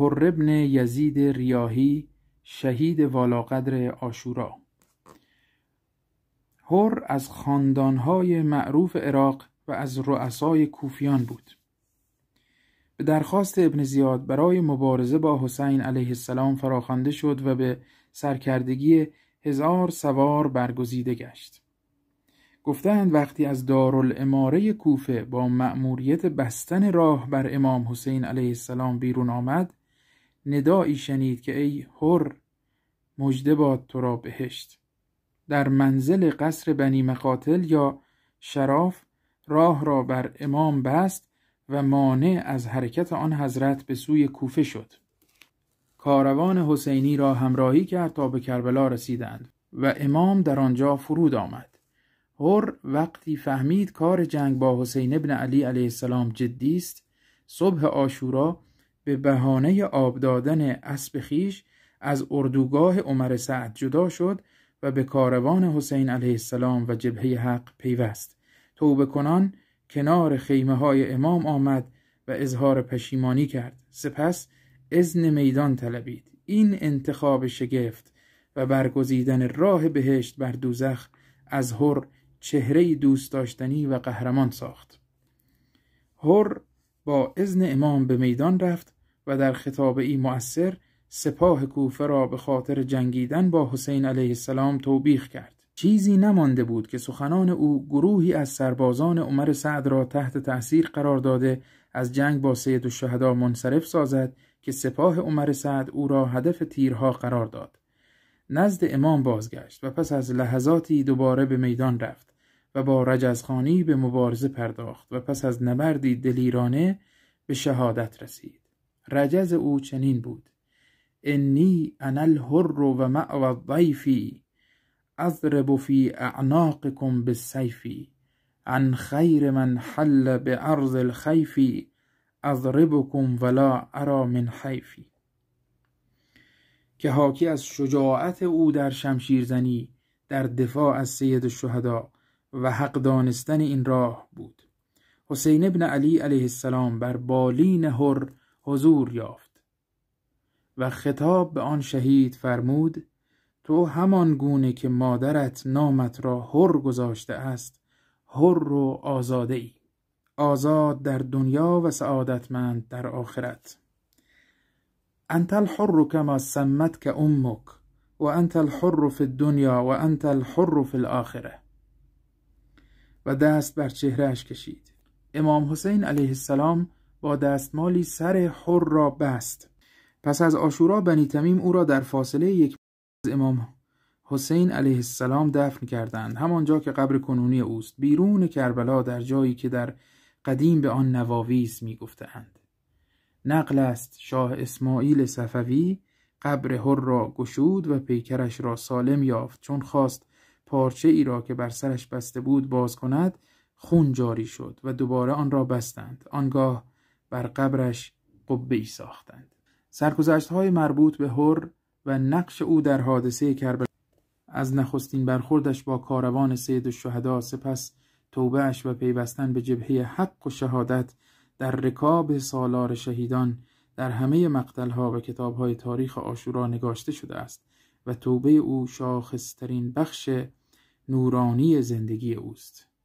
هر ابن یزید ریاهی شهید والاقدر آشورا هر از خاندانهای معروف عراق و از رؤسای کوفیان بود به درخواست ابن زیاد برای مبارزه با حسین علیه السلام فراخوانده شد و به سرکردگی هزار سوار برگزیده گشت گفتند وقتی از دارالاماره کوفه با مأموریت بستن راه بر امام حسین علیه السلام بیرون آمد ندایی شنید که ای هر مجده باد تو را بهشت در منزل قصر بنی مقاتل یا شراف راه را بر امام بست و مانع از حرکت آن حضرت به سوی کوفه شد کاروان حسینی را همراهی کرد تا به کربلا رسیدند و امام در آنجا فرود آمد هر وقتی فهمید کار جنگ با حسین ابن علی علیه السلام جدی است صبح آشورا به بهانه آب دادن اسب خیش از اردوگاه عمر سعد جدا شد و به کاروان حسین علیه السلام و جبهه حق پیوست توبه کنان کنار خیمه های امام آمد و اظهار پشیمانی کرد سپس اذن میدان طلبید این انتخاب شگفت و برگزیدن راه بهشت بر دوزخ از هر چهره دوست داشتنی و قهرمان ساخت هر با اذن امام به میدان رفت و در خطاب ای مؤثر سپاه کوفه را به خاطر جنگیدن با حسین علیه السلام توبیخ کرد. چیزی نمانده بود که سخنان او گروهی از سربازان عمر سعد را تحت تأثیر قرار داده از جنگ با سید الشهدا منصرف سازد که سپاه عمر سعد او را هدف تیرها قرار داد. نزد امام بازگشت و پس از لحظاتی دوباره به میدان رفت و با رجزخانی به مبارزه پرداخت و پس از نبردی دلیرانه به شهادت رسید. رجز او چنین بود انی انا الحر و معو الضیفی اضرب فی اعناقکم بالسیفی عن خیر من حل به عرض الخیفی اضربکم ولا ارا من حیفی که حاکی از شجاعت او در شمشیرزنی در دفاع از سید الشهدا و حق دانستن این راه بود حسین ابن علی علیه السلام بر بالین هر حضور یافت و خطاب به آن شهید فرمود تو همان گونه که مادرت نامت را هر گذاشته است هر و آزاده ای آزاد در دنیا و سعادتمند در آخرت انت الحر کما سمت که امک و انت الحر فی الدنیا و انت الحر فی الاخره و دست بر چهرهش کشید امام حسین علیه السلام با دستمالی سر حر را بست پس از آشورا بنی تمیم او را در فاصله یک از امام حسین علیه السلام دفن کردند همانجا که قبر کنونی اوست بیرون کربلا در جایی که در قدیم به آن نواویس گفتند. نقل است شاه اسماعیل صفوی قبر حر را گشود و پیکرش را سالم یافت چون خواست پارچه ای را که بر سرش بسته بود باز کند خون جاری شد و دوباره آن را بستند آنگاه بر قبرش قبه ای ساختند سرگذشت های مربوط به هر و نقش او در حادثه کربلا از نخستین برخوردش با کاروان سید شهده سپس توبهش و پیوستن به جبهه حق و شهادت در رکاب سالار شهیدان در همه ها و های تاریخ آشورا نگاشته شده است و توبه او شاخصترین بخش نورانی زندگی اوست.